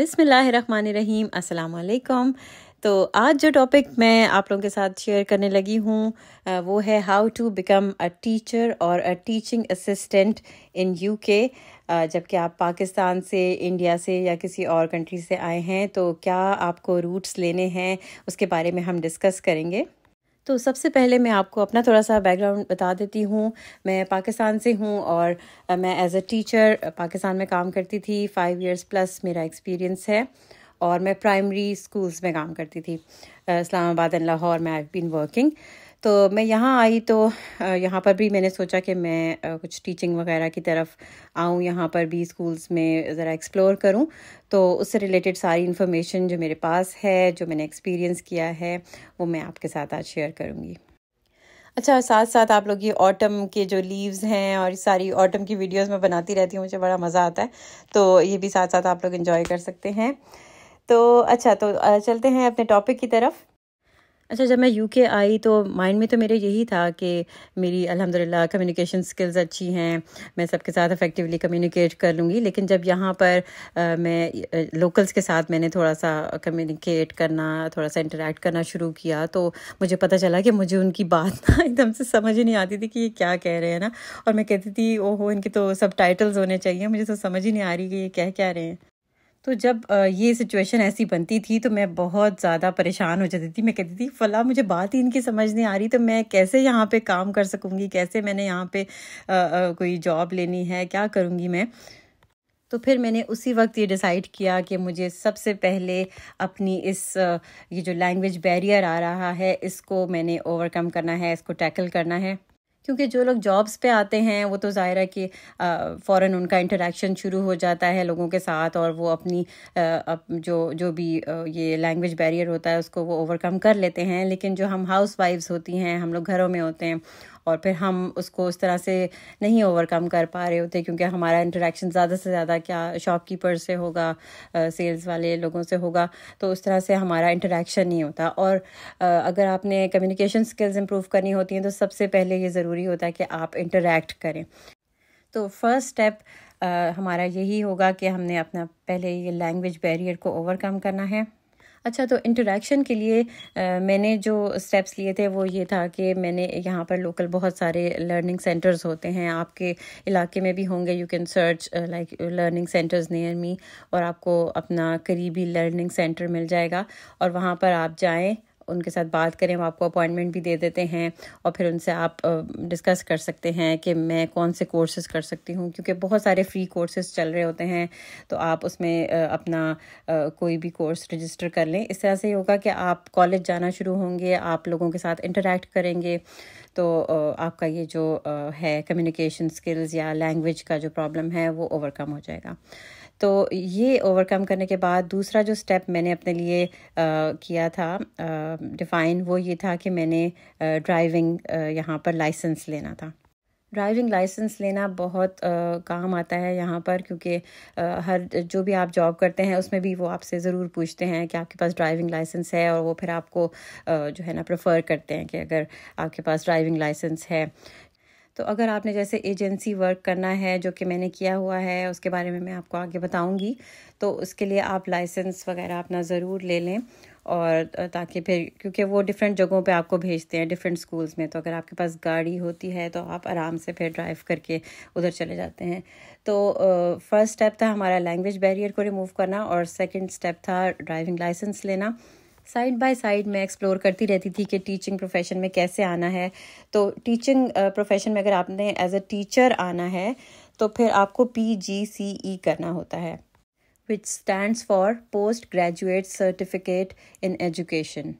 बिसमीम असलकम तो आज जो टॉपिक मैं आप लोगों के साथ शेयर करने लगी हूँ वो है how to become a teacher और a teaching assistant in UK जबकि आप पाकिस्तान से इंडिया से या किसी और कंट्री से आए हैं तो क्या आपको रूट्स लेने हैं उसके बारे में हम डिस्कस करेंगे तो सबसे पहले मैं आपको अपना थोड़ा सा बैकग्राउंड बता देती हूँ मैं पाकिस्तान से हूँ और मैं एज़ अ टीचर पाकिस्तान में काम करती थी फाइव इयर्स प्लस मेरा एक्सपीरियंस है और मैं प्राइमरी स्कूल्स में काम करती थी इस्लामाबाद एंड लाहौर में आई बीन वर्किंग तो मैं यहाँ आई तो यहाँ पर भी मैंने सोचा कि मैं कुछ टीचिंग वगैरह की तरफ आऊँ यहाँ पर भी स्कूल्स में ज़रा एक्सप्लोर करूँ तो उससे रिलेटेड सारी इन्फॉर्मेशन जो मेरे पास है जो मैंने एक्सपीरियंस किया है वो मैं आपके साथ आज शेयर करूँगी अच्छा साथ साथ आप लोग ये ऑटम के जो लीव्स हैं और सारी ऑटम की वीडियोस मैं बनाती रहती हूँ मुझे बड़ा मज़ा आता है तो ये भी साथ साथ आप लोग इन्जॉय कर सकते हैं तो अच्छा तो चलते हैं अपने टॉपिक की तरफ अच्छा जब मैं यूके आई तो माइंड में तो मेरे यही था कि मेरी अल्हम्दुलिल्लाह कम्युनिकेशन स्किल्स अच्छी हैं मैं सबके साथ इफेक्टिवली कम्युनिकेट कर लूँगी लेकिन जब यहाँ पर आ, मैं लोकल्स के साथ मैंने थोड़ा सा कम्युनिकेट करना थोड़ा सा इंटरेक्ट करना शुरू किया तो मुझे पता चला कि मुझे उनकी बात ना एकदम से समझ ही नहीं आती थी कि ये क्या कह रहे हैं ना और मैं कहती थी ओहो इनके तो सब टाइटल्स होने चाहिए मुझे तो समझ ही नहीं आ रही कि ये कह क्या रहे हैं तो जब ये सिचुएशन ऐसी बनती थी तो मैं बहुत ज़्यादा परेशान हो जाती थी मैं कहती थी फला मुझे बात ही इनकी समझ नहीं आ रही तो मैं कैसे यहाँ पे काम कर सकूँगी कैसे मैंने यहाँ पे आ, आ, कोई जॉब लेनी है क्या करूँगी मैं तो फिर मैंने उसी वक्त ये डिसाइड किया कि मुझे सबसे पहले अपनी इस ये जो लैंग्वेज बैरियर आ रहा है इसको मैंने ओवरकम करना है इसको टैकल करना है क्योंकि जो लोग जॉब्स पे आते हैं वो तो ज़ाहिर है कि फ़ौर उनका इंटरेक्शन शुरू हो जाता है लोगों के साथ और वो अपनी अप जो जो भी ये लैंग्वेज बैरियर होता है उसको वो ओवरकम कर लेते हैं लेकिन जो हम हाउस वाइफ्स होती हैं हम लोग घरों में होते हैं और फिर हम उसको उस तरह से नहीं ओवरकम कर पा रहे होते क्योंकि हमारा इंटरेक्शन ज़्यादा से ज़्यादा क्या शॉपकीपर से होगा सेल्स वाले लोगों से होगा तो उस तरह से हमारा इंटरेक्शन नहीं होता और अगर आपने कम्युनिकेशन स्किल्स इम्प्रूव करनी होती हैं तो सबसे पहले ये ज़रूरी होता है कि आप इंटरेक्ट करें तो फर्स्ट स्टेप हमारा यही होगा कि हमने अपना पहले ये लैंग्वेज बैरियर को ओवरकम करना है अच्छा तो इंटरेक्शन के लिए आ, मैंने जो स्टेप्स लिए थे वो ये था कि मैंने यहाँ पर लोकल बहुत सारे लर्निंग सेंटर्स होते हैं आपके इलाके में भी होंगे you can search like learning centres near me और आपको अपना करीबी लर्निंग सेंटर मिल जाएगा और वहाँ पर आप जाएँ उनके साथ बात करें वो आपको अपॉइंटमेंट भी दे देते हैं और फिर उनसे आप डिस्कस कर सकते हैं कि मैं कौन से कोर्सेज कर सकती हूँ क्योंकि बहुत सारे फ्री कोर्सेज चल रहे होते हैं तो आप उसमें अपना कोई भी कोर्स रजिस्टर कर लें इस तरह से ये होगा कि आप कॉलेज जाना शुरू होंगे आप लोगों के साथ इंटरेक्ट करेंगे तो आपका ये जो है कम्युनिकेशन स्किल्स या लैंग्वेज का जो प्रॉब्लम है वो ओवरकम हो जाएगा तो ये ओवरकम करने के बाद दूसरा जो स्टेप मैंने अपने लिए आ, किया था डिफ़ाइन वो ये था कि मैंने ड्राइविंग यहाँ पर लाइसेंस लेना था ड्राइविंग लाइसेंस लेना बहुत आ, काम आता है यहाँ पर क्योंकि हर जो भी आप जॉब करते हैं उसमें भी वो आपसे ज़रूर पूछते हैं कि आपके पास ड्राइविंग लाइसेंस है और वो फिर आपको आ, जो है ना प्रेफर करते हैं कि अगर आपके पास ड्राइविंग लाइसेंस है तो अगर आपने जैसे एजेंसी वर्क करना है जो कि मैंने किया हुआ है उसके बारे में मैं आपको आगे बताऊंगी तो उसके लिए आप लाइसेंस वगैरह अपना ज़रूर ले लें और ताकि फिर क्योंकि वो डिफरेंट जगहों पे आपको भेजते हैं डिफरेंट स्कूल्स में तो अगर आपके पास गाड़ी होती है तो आप आराम से फिर ड्राइव करके उधर चले जाते हैं तो फर्स्ट स्टेप था हमारा लैंग्वेज बैरियर को रिमूव करना और सेकंड स्टेप था ड्राइविंग लाइसेंस लेना साइड बाय साइड मैं एक्सप्लोर करती रहती थी कि टीचिंग प्रोफेशन में कैसे आना है तो टीचिंग प्रोफेशन में अगर आपने एज अ टीचर आना है तो फिर आपको पी जी सी ई करना होता है which stands for post graduate certificate in education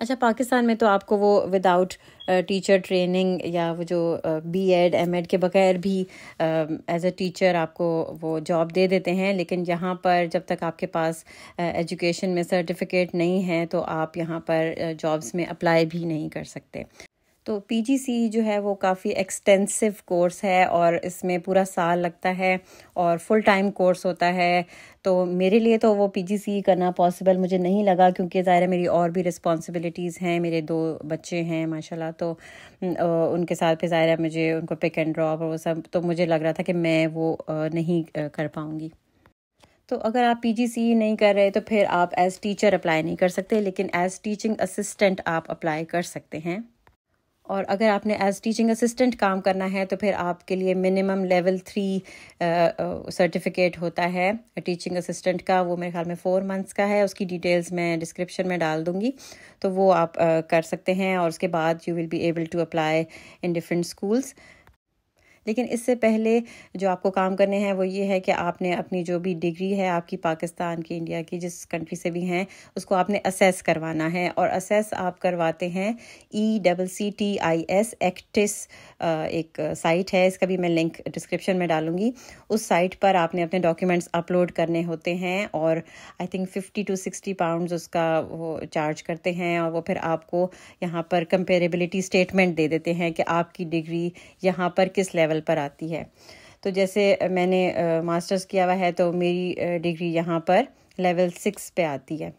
अच्छा पाकिस्तान में तो आपको वो विदाउट टीचर ट्रेनिंग या वो जो बी एड एम एड के बगैर भी एज अ टीचर आपको वो जॉब दे देते हैं लेकिन यहाँ पर जब तक आपके पास एजुकेशन में सर्टिफिकेट नहीं है तो आप यहाँ पर जॉब्स में अप्लाई भी नहीं कर सकते तो पीजीसी जो है वो काफ़ी एक्सटेंसिव कोर्स है और इसमें पूरा साल लगता है और फुल टाइम कोर्स होता है तो मेरे लिए तो वो पीजीसी करना पॉसिबल मुझे नहीं लगा क्योंकि ज़ाहिर मेरी और भी रिस्पॉन्सिबिलिटीज़ हैं मेरे दो बच्चे हैं माशाल्लाह तो उनके साथ फिर ज़ाहिर मुझे उनको पिक एंड ड्रॉप और वो सब तो मुझे लग रहा था कि मैं वो नहीं कर पाऊँगी तो अगर आप पीजीसी नहीं कर रहे तो फिर आप एज़ टीचर अप्लाई नहीं कर सकते लेकिन एज़ टीचिंग असिस्टेंट आप अप्लाई कर सकते हैं और अगर आपने एज टीचिंग असिस्टेंट काम करना है तो फिर आपके लिए मिनिमम लेवल थ्री सर्टिफिकेट होता है टीचिंग असिस्टेंट का वो मेरे ख्याल में फ़ोर मंथ्स का है उसकी डिटेल्स मैं डिस्क्रिप्शन में डाल दूँगी तो वो आप uh, कर सकते हैं और उसके बाद you will be able to apply in different schools लेकिन इससे पहले जो आपको काम करने हैं वो ये है कि आपने अपनी जो भी डिग्री है आपकी पाकिस्तान की इंडिया की जिस कंट्री से भी हैं उसको आपने असेस करवाना है और असेस आप करवाते हैं E double C T I S Ecctis एक साइट है इसका भी मैं लिंक डिस्क्रिप्शन में डालूंगी उस साइट पर आपने अपने डॉक्यूमेंट्स अपलोड करने होते हैं और I think fifty to sixty pound उसका वो चार्ज करते हैं और वो फिर आपको यहाँ पर कंपेरेबिलिटी स्टेटमेंट दे देते हैं कि आपकी डिग्री यहाँ पर किस लेवल लेवल पर आती है तो जैसे मैंने मास्टर्स किया हुआ है तो मेरी डिग्री यहाँ पर लेवल सिक्स पे आती है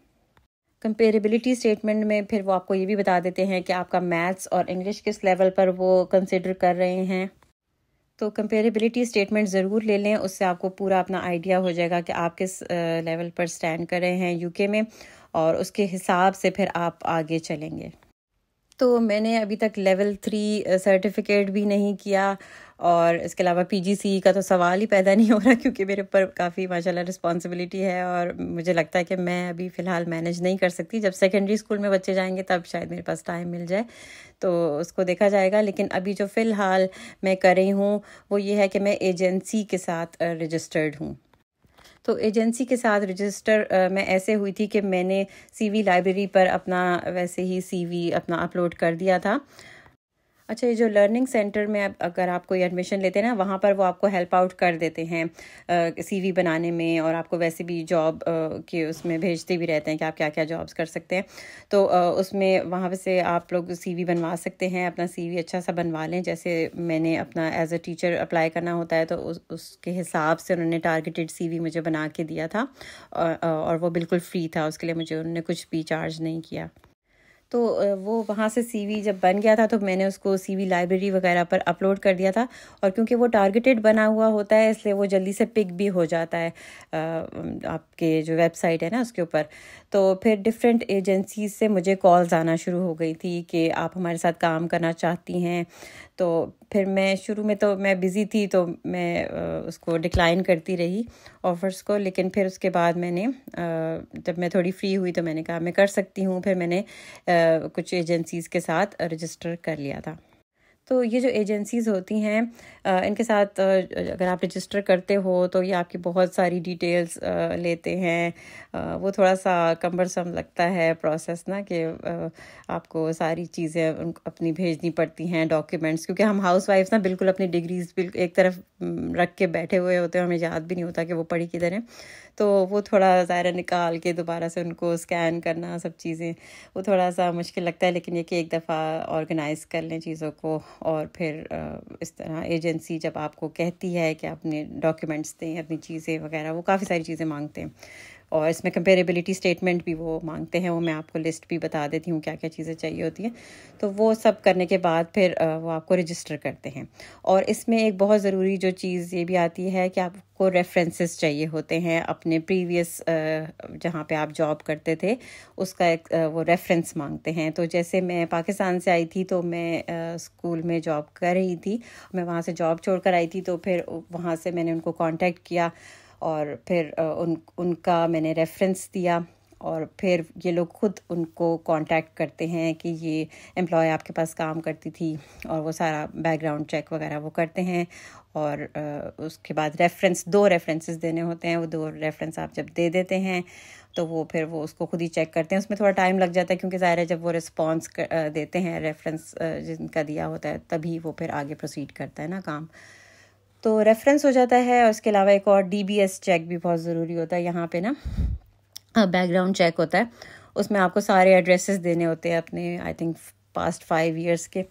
कंपेरेबिलिटी स्टेटमेंट में फिर वो आपको ये भी बता देते हैं कि आपका मैथ्स और इंग्लिश किस लेवल पर वो कंसिडर कर रहे हैं तो कंपेरेबिलिटी स्टेटमेंट ज़रूर ले लें उससे आपको पूरा अपना आइडिया हो जाएगा कि आप किस लेवल पर स्टैंड कर रहे हैं यूके में और उसके हिसाब से फिर आप आगे चलेंगे तो मैंने अभी तक लेवल थ्री सर्टिफिकेट भी नहीं किया और इसके अलावा पी का तो सवाल ही पैदा नहीं हो रहा क्योंकि मेरे ऊपर काफ़ी माशाल्लाह रिस्पॉन्सिबिलिटी है और मुझे लगता है कि मैं अभी फ़िलहाल मैनेज नहीं कर सकती जब सेकेंडरी स्कूल में बच्चे जाएंगे तब शायद मेरे पास टाइम मिल जाए तो उसको देखा जाएगा लेकिन अभी जो फ़िलहाल मैं कर रही हूँ वो ये है कि मैं एजेंसी के साथ रजिस्टर्ड हूँ तो एजेंसी के साथ रजिस्टर मैं ऐसे हुई थी कि मैंने सीवी लाइब्रेरी पर अपना वैसे ही सीवी अपना अपलोड कर दिया था अच्छा ये जो लर्निंग सेंटर में अब अगर आप कोई एडमिशन लेते हैं ना वहाँ पर वो आपको हेल्प आउट कर देते हैं सीवी बनाने में और आपको वैसे भी जॉब के उसमें भेजते भी रहते हैं कि आप क्या क्या जॉब्स कर सकते हैं तो उसमें वहाँ से आप लोग सीवी बनवा सकते हैं अपना सीवी अच्छा सा बनवा लें जैसे मैंने अपना एज अ टीचर अप्लाई करना होता है तो उस उसके हिसाब से उन्होंने टारगेटेड वी मुझे बना के दिया था और, और वो बिल्कुल फ्री था उसके लिए मुझे उन्होंने कुछ भी चार्ज नहीं किया तो वो वहाँ से सीवी जब बन गया था तो मैंने उसको सीवी लाइब्रेरी वगैरह पर अपलोड कर दिया था और क्योंकि वो टारगेटेड बना हुआ होता है इसलिए वो जल्दी से पिक भी हो जाता है आपके जो वेबसाइट है ना उसके ऊपर तो फिर डिफरेंट एजेंसीज से मुझे कॉल्स आना शुरू हो गई थी कि आप हमारे साथ काम करना चाहती हैं तो फिर मैं शुरू में तो मैं बिज़ी थी तो मैं उसको डिक्लाइन करती रही ऑफ़र्स को लेकिन फिर उसके बाद मैंने जब मैं थोड़ी फ्री हुई तो मैंने कहा मैं कर सकती हूँ फिर मैंने कुछ एजेंसीज़ के साथ रजिस्टर कर लिया था तो ये जो एजेंसीज़ होती हैं इनके साथ अगर आप रजिस्टर करते हो तो ये आपकी बहुत सारी डिटेल्स लेते हैं वो थोड़ा सा कम्बरसम लगता है प्रोसेस ना कि आपको सारी चीज़ें अपनी भेजनी पड़ती हैं डॉक्यूमेंट्स क्योंकि हम हाउस वाइफ ना बिल्कुल अपनी डिग्रीज बिल्कुल एक तरफ रख के बैठे हुए होते हैं हमें याद भी नहीं होता कि वो पढ़ी किधर है तो वो थोड़ा ज़ायरा निकाल के दोबारा से उनको स्कैन करना सब चीज़ें वो थोड़ा सा मुश्किल लगता है लेकिन ये कि एक दफ़ा ऑर्गेनाइज़ कर लें चीज़ों को और फिर इस तरह एजेंसी जब आपको कहती है कि आपने डॉक्यूमेंट्स दें अपनी चीज़ें वगैरह वो काफ़ी सारी चीज़ें मांगते हैं और इसमें कंपेरेबिलिटी स्टेटमेंट भी वो मांगते हैं वो मैं आपको लिस्ट भी बता देती हूँ क्या क्या चीज़ें चाहिए होती हैं तो वो सब करने के बाद फिर वो आपको रजिस्टर करते हैं और इसमें एक बहुत ज़रूरी जो चीज़ ये भी आती है कि आपको रेफरेंसेस चाहिए होते हैं अपने प्रीवियस जहाँ पे आप जॉब करते थे उसका एक वो रेफरेंस मांगते हैं तो जैसे मैं पाकिस्तान से आई थी तो मैं स्कूल में जॉब कर रही थी मैं वहाँ से जॉब छोड़ आई थी तो फिर वहाँ से मैंने उनको कॉन्टैक्ट किया और फिर उन उनका मैंने रेफरेंस दिया और फिर ये लोग खुद उनको कांटेक्ट करते हैं कि ये एम्प्लॉय आपके पास काम करती थी और वो सारा बैकग्राउंड चेक वगैरह वो करते हैं और उसके बाद रेफरेंस दो रेफरेंसेस देने होते हैं वो दो रेफरेंस आप जब दे देते हैं तो वो फिर वो उसको खुद ही चेक करते हैं उसमें थोड़ा टाइम लग जाता है क्योंकि ज़ाहिर है जब वो रिस्पॉन्स देते हैं रेफरेंस जिनका दिया होता है तभी वो फिर आगे प्रोसीड करता है ना काम तो रेफरेंस हो जाता है और इसके अलावा एक और डी चेक भी बहुत ज़रूरी होता है यहाँ पे ना बैकग्राउंड चेक होता है उसमें आपको सारे एड्रेसेस देने होते हैं अपने I think past five years के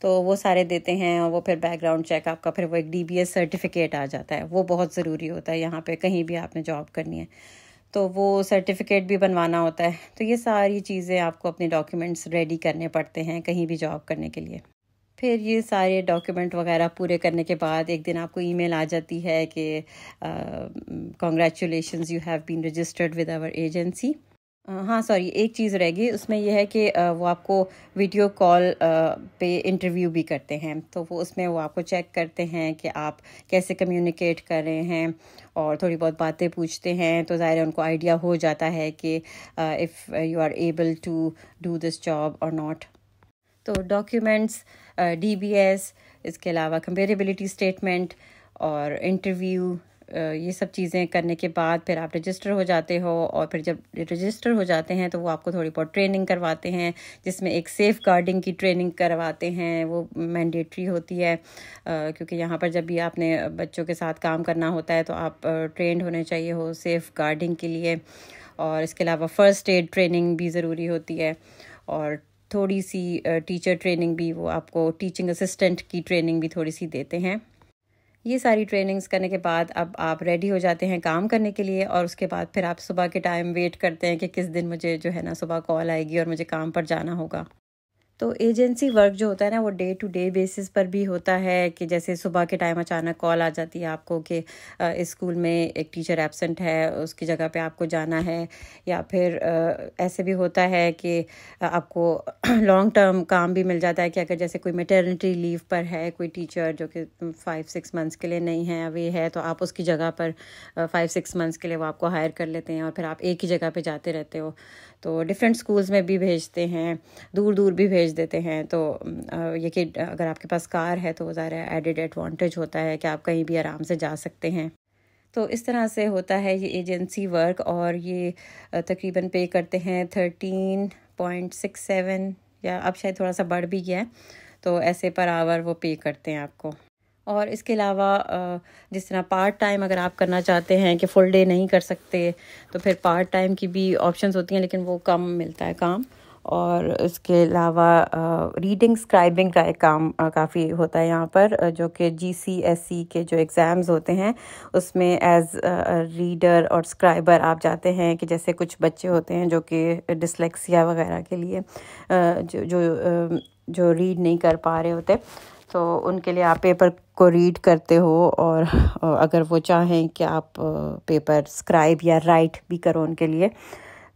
तो वो सारे देते हैं और वो फिर बैकग्राउंड चेक आपका फिर वो एक डी सर्टिफिकेट आ जाता है वो बहुत ज़रूरी होता है यहाँ पर कहीं भी आपने जॉब करनी है तो वो सर्टिफिकेट भी बनवाना होता है तो ये सारी चीज़ें आपको अपने डॉक्यूमेंट्स रेडी करने पड़ते हैं कहीं भी जॉब करने के लिए फिर ये सारे डॉक्यूमेंट वगैरह पूरे करने के बाद एक दिन आपको ईमेल आ जाती है कि congratulation you have been registered with our agency हाँ सॉरी एक चीज़ रहेगी उसमें यह है कि uh, वो आपको वीडियो कॉल uh, पे इंटरव्यू भी करते हैं तो वो उसमें वो आपको चेक करते हैं कि आप कैसे कम्युनिकेट कर रहे हैं और थोड़ी बहुत बातें पूछते हैं तो ज़ाहिर उनको आइडिया हो जाता है कि if you are able to do this job और नॉट तो डॉक्यूमेंट्स डीबीएस uh, इसके अलावा कंपेरेबिलिटी स्टेटमेंट और इंटरव्यू uh, ये सब चीज़ें करने के बाद फिर आप रजिस्टर हो जाते हो और फिर जब रजिस्टर हो जाते हैं तो वो आपको थोड़ी बहुत ट्रेनिंग करवाते हैं जिसमें एक सेफ़ गार्डिंग की ट्रेनिंग करवाते हैं वो मैंडेटरी होती है uh, क्योंकि यहाँ पर जब भी आपने बच्चों के साथ काम करना होता है तो आप ट्रेंड होने चाहिए हो सेफ़ गार्डिंग के लिए और इसके अलावा फ़र्स्ट एड ट्रेनिंग भी ज़रूरी होती है और थोड़ी सी टीचर ट्रेनिंग भी वो आपको टीचिंग असिस्टेंट की ट्रेनिंग भी थोड़ी सी देते हैं ये सारी ट्रेनिंग्स करने के बाद अब आप रेडी हो जाते हैं काम करने के लिए और उसके बाद फिर आप सुबह के टाइम वेट करते हैं कि किस दिन मुझे जो है ना सुबह कॉल आएगी और मुझे काम पर जाना होगा तो एजेंसी वर्क जो होता है ना वो डे टू डे बेसिस पर भी होता है कि जैसे सुबह के टाइम अचानक कॉल आ जाती है आपको कि स्कूल में एक टीचर एब्सेंट है उसकी जगह पे आपको जाना है या फिर ऐसे भी होता है कि आपको लॉन्ग टर्म काम भी मिल जाता है कि अगर जैसे कोई मेटर्निटी लीव पर है कोई टीचर जो कि फ़ाइव सिक्स मंथ्स के लिए नहीं है अवे है तो आप उसकी जगह पर फाइव सिक्स मंथ्स के लिए वो आपको हायर कर लेते हैं और फिर आप एक ही जगह पर जाते रहते हो तो डिफरेंट स्कूल्स में भी भेजते हैं दूर दूर भी भेज देते हैं तो ये कि अगर आपके पास कार है तो ज़्यादा एडिड एडवांटेज होता है कि आप कहीं भी आराम से जा सकते हैं तो इस तरह से होता है ये एजेंसी वर्क और ये तकरीबन पे करते हैं थर्टीन पॉइंट सिक्स सेवन या अब शायद थोड़ा सा बढ़ भी गया है तो ऐसे पर आवर वो पे करते हैं आपको और इसके अलावा जिस तरह पार्ट टाइम अगर आप करना चाहते हैं कि फुल डे नहीं कर सकते तो फिर पार्ट टाइम की भी ऑप्शंस होती हैं लेकिन वो कम मिलता है काम और इसके अलावा रीडिंग स्क्राइबिंग का एक काम काफ़ी होता है यहाँ पर जो कि जी सी एस सी के जो एग्ज़ाम्स होते हैं उसमें एज रीडर और स्क्राइबर आप जाते हैं कि जैसे कुछ बच्चे होते हैं जो कि डिसलेक्सिया वगैरह के लिए जो जो जो रीड नहीं कर पा रहे होते तो उनके लिए आप पेपर को रीड करते हो और अगर वो चाहें कि आप पेपर स्क्राइब या राइट भी करो उनके लिए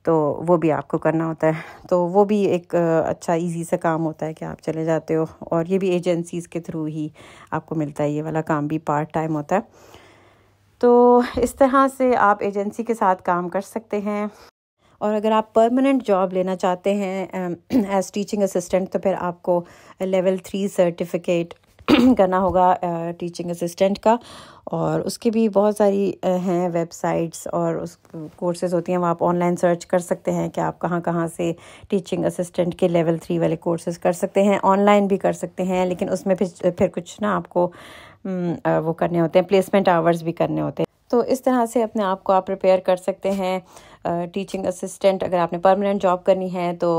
तो वो भी आपको करना होता है तो वो भी एक अच्छा इजी सा काम होता है कि आप चले जाते हो और ये भी एजेंसीज़ के थ्रू ही आपको मिलता है ये वाला काम भी पार्ट टाइम होता है तो इस तरह से आप एजेंसी के साथ काम कर सकते हैं और अगर आप परमानेंट जॉब लेना चाहते हैं एज टीचिंग असिस्टेंट तो फिर आपको लेवल थ्री सर्टिफिकेट करना होगा टीचिंग uh, असिस्टेंट का और उसके भी बहुत सारी uh, हैं वेबसाइट्स और उस कोर्सेज होती हैं वहाँ आप ऑनलाइन सर्च कर सकते हैं कि आप कहाँ कहाँ से टीचिंग असिस्टेंट के लेवल थ्री वाले कोर्सेज कर सकते हैं ऑनलाइन भी कर सकते हैं लेकिन उसमें फिर फिर कुछ ना आपको um, uh, वो करने होते हैं प्लेसमेंट आवर्स भी करने होते हैं तो इस तरह से अपने आप को आप प्रिपेयर कर सकते हैं टीचिंग असिस्टेंट अगर आपने परमानेंट जॉब करनी है तो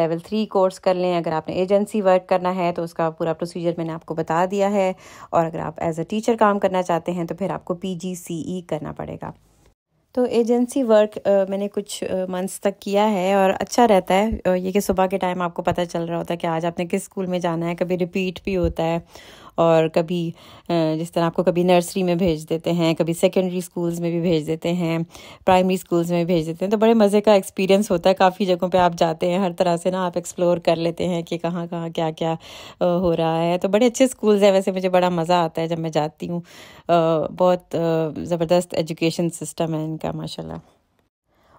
लेवल थ्री कोर्स कर लें अगर आपने एजेंसी वर्क करना है तो उसका पूरा प्रोसीजर मैंने आपको बता दिया है और अगर आप एज अ टीचर काम करना चाहते हैं तो फिर आपको पी e करना पड़ेगा तो एजेंसी वर्क मैंने कुछ मंथ्स तक किया है और अच्छा रहता है ये कि सुबह के टाइम आपको पता चल रहा होता है कि आज आपने किस स्कूल में जाना है कभी रिपीट भी होता है और कभी जिस तरह आपको कभी नर्सरी में भेज देते हैं कभी सेकेंडरी स्कूल्स में भी भेज देते हैं प्राइमरी स्कूल्स में भी भेज देते हैं तो बड़े मज़े का एक्सपीरियंस होता है काफ़ी जगहों पर आप जाते हैं हर तरह से ना आप एक्सप्लोर कर लेते हैं कि कहाँ कहाँ क्या क्या हो रहा है तो बड़े अच्छे स्कूल्स हैं वैसे मुझे बड़ा मज़ा आता है जब मैं जाती हूँ बहुत ज़बरदस्त एजुकेशन सिस्टम है इनका माशाल्लाह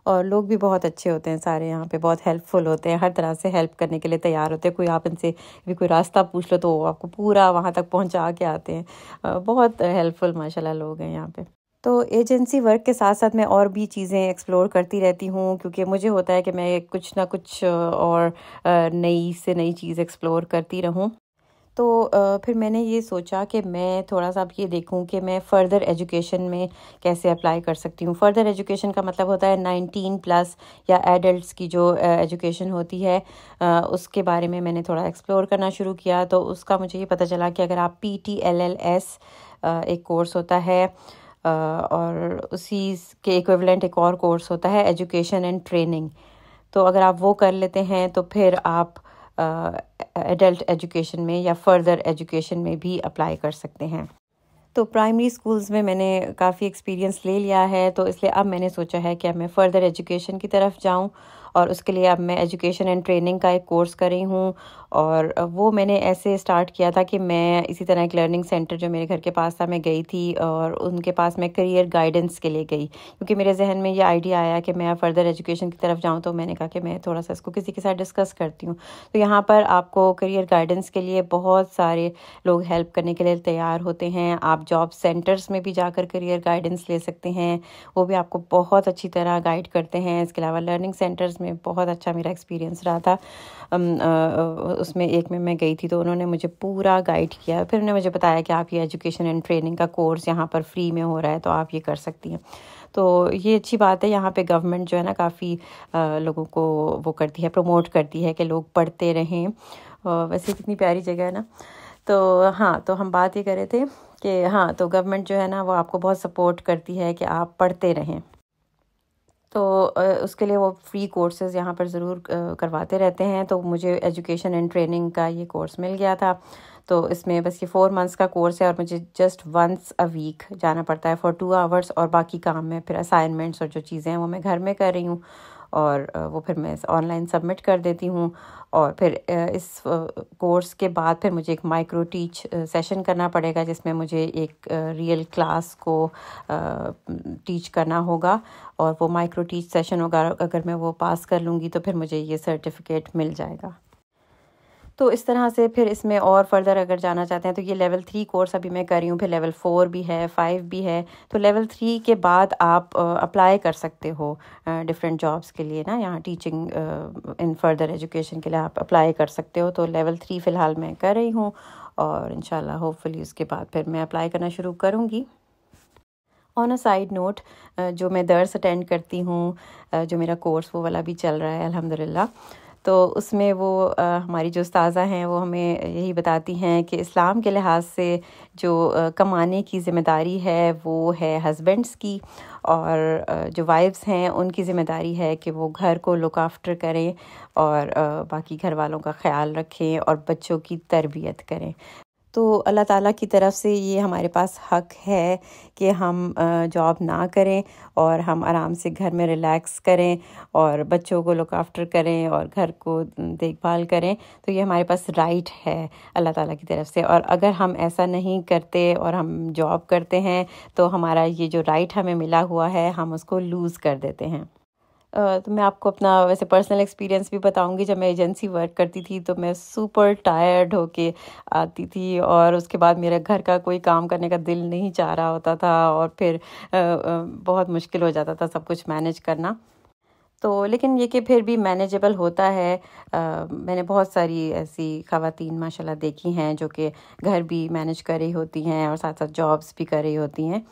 और लोग भी बहुत अच्छे होते हैं सारे यहाँ पे बहुत हेल्पफुल होते हैं हर तरह से हेल्प करने के लिए तैयार होते हैं कोई आप इनसे भी कोई रास्ता पूछ लो तो वो आपको पूरा वहाँ तक पहुँचा के आते हैं बहुत हेल्पफुल माशाला लोग हैं यहाँ पर तो एजेंसी वर्क के साथ साथ मैं और भी चीज़ें एक्सप्लोर करती रहती हूँ क्योंकि मुझे होता है कि मैं कुछ ना कुछ और नई से नई चीज़ एक्सप्लोर करती रहूँ तो फिर मैंने ये सोचा कि मैं थोड़ा सा अब ये देखूँ कि मैं फ़र्दर एजुकेशन में कैसे अप्लाई कर सकती हूँ फ़र्दर एजुकेशन का मतलब होता है नाइनटीन प्लस या एडल्ट की जो एजुकेशन होती है उसके बारे में मैंने थोड़ा एक्सप्लोर करना शुरू किया तो उसका मुझे ये पता चला कि अगर आप P T L L S एक कोर्स होता है और उसी के इक्विवेलेंट एक और कोर्स होता है एजुकेशन एंड ट्रेनिंग तो अगर आप वो कर लेते हैं तो फिर आप एडल्ट एजुकेशन में या फर्दर एजुकेशन में भी अप्लाई कर सकते हैं तो प्राइमरी स्कूल्स में मैंने काफ़ी एक्सपीरियंस ले लिया है तो इसलिए अब मैंने सोचा है कि अब मैं फ़र्दर एजुकेशन की तरफ जाऊं और उसके लिए अब मैं एजुकेशन एंड ट्रेनिंग का एक कोर्स कर रही हूँ और वो मैंने ऐसे स्टार्ट किया था कि मैं इसी तरह एक लर्निंग सेंटर जो मेरे घर के पास था मैं गई थी और उनके पास मैं करियर गाइडेंस के लिए गई क्योंकि मेरे जहन में ये आइडिया आया कि मैं फ़र्दर एजुकेशन की तरफ जाऊँ तो मैंने कहा कि मैं थोड़ा सा इसको किसी के साथ डिस्कस करती हूँ तो यहाँ पर आपको करियर गाइडेंस के लिए बहुत सारे लोग हेल्प करने के लिए तैयार होते हैं आप जॉब सेंटर्स में भी जाकर करियर गाइडेंस ले सकते हैं वो भी आपको बहुत अच्छी तरह गाइड करते हैं इसके अलावा लर्निंग सेंटर्स में बहुत अच्छा मेरा एक्सपीरियंस रहा था उसमें एक में मैं गई थी तो उन्होंने मुझे पूरा गाइड किया फिर उन्होंने मुझे बताया कि आप ये एजुकेशन एंड ट्रेनिंग का कोर्स यहाँ पर फ्री में हो रहा है तो आप ये कर सकती हैं तो ये अच्छी बात है यहाँ पे गवर्नमेंट जो है ना काफ़ी लोगों को वो करती है प्रमोट करती है कि लोग पढ़ते रहें वैसे कितनी प्यारी जगह है ना तो हाँ तो हम बात ये कर रहे थे कि हाँ तो गवर्नमेंट जो है ना वो आपको बहुत सपोर्ट करती है कि आप पढ़ते रहें तो उसके लिए वो फ्री कोर्सेज़ यहाँ पर ज़रूर करवाते रहते हैं तो मुझे एजुकेशन एंड ट्रेनिंग का ये कोर्स मिल गया था तो इसमें बस ये फोर मंथ्स का कोर्स है और मुझे जस्ट वंस अ वीक जाना पड़ता है फॉर टू आवर्स और बाकी काम में फिर असाइनमेंट्स और जो चीज़ें हैं वो मैं घर में कर रही हूँ और वो फिर मैं ऑनलाइन सबमिट कर देती हूँ और फिर इस कोर्स के बाद फिर मुझे एक माइक्रो टीच सेशन करना पड़ेगा जिसमें मुझे एक रियल क्लास को टीच करना होगा और वो माइक्रो टीच सेशन होगा अगर मैं वो पास कर लूँगी तो फिर मुझे ये सर्टिफिकेट मिल जाएगा तो इस तरह से फिर इसमें और फर्दर अगर जाना चाहते हैं तो ये लेवल थ्री कोर्स अभी मैं कर रही हूँ फिर लेवल फ़ोर भी है फाइव भी है तो लेवल थ्री के बाद आप अप्लाई कर सकते हो डिफरेंट जॉब्स के लिए ना यहाँ टीचिंग इन फर्दर एजुकेशन के लिए आप अप्लाई कर सकते हो तो लेवल थ्री फ़िलहाल मैं कर रही हूँ और इन होपफुली उसके बाद फिर मैं अप्लाई करना शुरू करूँगी ऑन अ साइड नोट जो मैं दर्स अटेंड करती हूँ जो मेरा कोर्स वो वाला भी चल रहा है अलहमदिल्ला तो उसमें वो हमारी जो उस्ताज़ा हैं वो हमें यही बताती हैं कि इस्लाम के लिहाज से जो कमाने की ज़िम्मेदारी है वो है हस्बेंड्स की और जो वाइफ्स हैं उनकी ज़िम्मेदारी है कि वो घर को लुक आफ्टर करें और बाकी घर वालों का ख्याल रखें और बच्चों की तरबियत करें तो अल्लाह ताला की तरफ से ये हमारे पास हक है कि हम जॉब ना करें और हम आराम से घर में रिलैक्स करें और बच्चों को लुक आफ्टर करें और घर को देखभाल करें तो ये हमारे पास राइट है अल्लाह ताला की तरफ से और अगर हम ऐसा नहीं करते और हम जॉब करते हैं तो हमारा ये जो राइट हमें मिला हुआ है हम उसको लूज़ कर देते हैं तो मैं आपको अपना वैसे पर्सनल एक्सपीरियंस भी बताऊंगी जब मैं एजेंसी वर्क करती थी तो मैं सुपर टायर्ड होके आती थी और उसके बाद मेरे घर का कोई काम करने का दिल नहीं चाह रहा होता था और फिर बहुत मुश्किल हो जाता था सब कुछ मैनेज करना तो लेकिन ये कि फिर भी मैनेजेबल होता है आ, मैंने बहुत सारी ऐसी खातन माशाल्लाह देखी हैं जो कि घर भी मैनेज कर रही होती हैं और साथ साथ जॉब्स भी कर रही होती हैं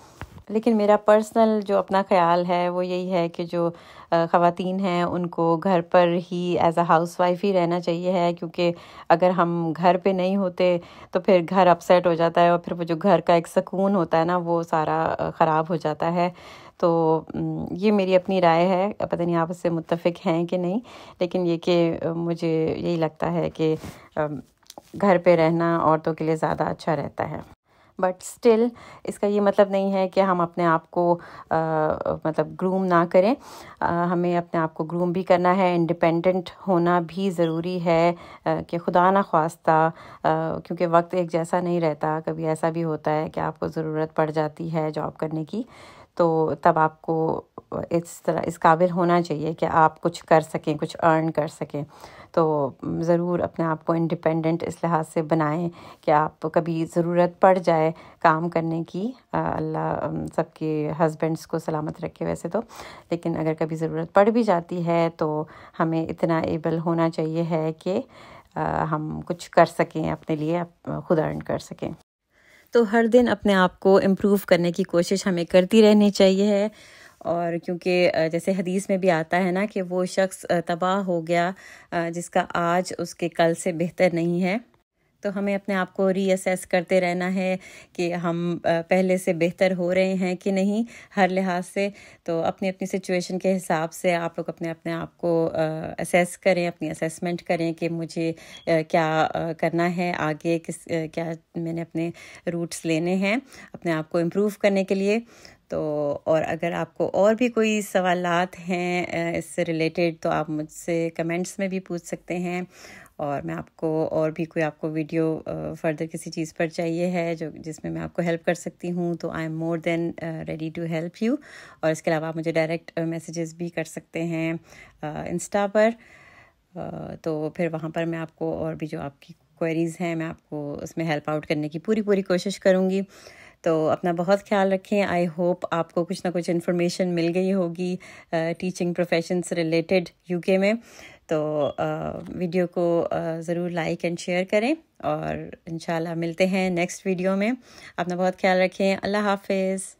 लेकिन मेरा पर्सनल जो अपना ख्याल है वो यही है कि जो ख़वातीन हैं उनको घर पर ही एज़ अ हाउस वाइफ ही रहना चाहिए है क्योंकि अगर हम घर पे नहीं होते तो फिर घर अपसेट हो जाता है और फिर वो जो घर का एक सुकून होता है ना वो सारा ख़राब हो जाता है तो ये मेरी अपनी राय है पता नहीं आप इससे मुतफ़ हैं कि नहीं लेकिन ये कि मुझे यही लगता है कि घर पे रहना औरतों के लिए ज़्यादा अच्छा रहता है बट स्टिल इसका ये मतलब नहीं है कि हम अपने आप को आ, मतलब ग्रूम ना करें आ, हमें अपने आप को ग्रूम भी करना है इंडिपेंडेंट होना भी ज़रूरी है आ, कि खुदा ना खास्ता क्योंकि वक्त एक जैसा नहीं रहता कभी ऐसा भी होता है कि आपको ज़रूरत पड़ जाती है जॉब करने की तो तब आपको इस तरह इस काबिल होना चाहिए कि आप कुछ कर सकें कुछ अर्न कर सकें तो ज़रूर अपने आप को इंडिपेंडेंट इस लिहाज से बनाएं कि आप कभी ज़रूरत पड़ जाए काम करने की अल्लाह सबके हस्बैंड्स को सलामत रखे वैसे तो लेकिन अगर कभी ज़रूरत पड़ भी जाती है तो हमें इतना एबल होना चाहिए है कि हम कुछ कर सकें अपने लिए खुद अर्न कर सकें तो हर दिन अपने आप को इम्प्रूव करने की कोशिश हमें करती रहनी चाहिए है और क्योंकि जैसे हदीस में भी आता है ना कि वो शख्स तबाह हो गया जिसका आज उसके कल से बेहतर नहीं है तो हमें अपने आप को रीअसेस करते रहना है कि हम पहले से बेहतर हो रहे हैं कि नहीं हर लिहाज से तो अपनी अपनी सिचुएशन के हिसाब से आप लोग अपने अपने आप को असेस करें अपनी असेसमेंट करें कि मुझे क्या करना है आगे किस क्या मैंने अपने रूट्स लेने हैं अपने आप को इम्प्रूव करने के लिए तो और अगर आपको और भी कोई सवाल हैं इससे रिलेटेड तो आप मुझसे कमेंट्स में भी पूछ सकते हैं और मैं आपको और भी कोई आपको वीडियो फर्दर किसी चीज़ पर चाहिए है जो जिसमें मैं आपको हेल्प कर सकती हूँ तो I am more than ready to help you और इसके अलावा आप मुझे डायरेक्ट मैसेजेस भी कर सकते हैं इंस्टा पर तो फिर वहाँ पर मैं आपको और भी जो आपकी क्वेरीज़ हैं मैं आपको उसमें हेल्प आउट करने की पूरी पूरी कोशिश करूँगी तो अपना बहुत ख्याल रखें आई होप आपको कुछ ना कुछ इन्फॉर्मेशन मिल गई होगी टीचिंग प्रोफेशन से रिलेटेड यूके में तो uh, वीडियो को uh, ज़रूर लाइक एंड शेयर करें और इन मिलते हैं नेक्स्ट वीडियो में अपना बहुत ख्याल रखें अल्लाह हाफिज़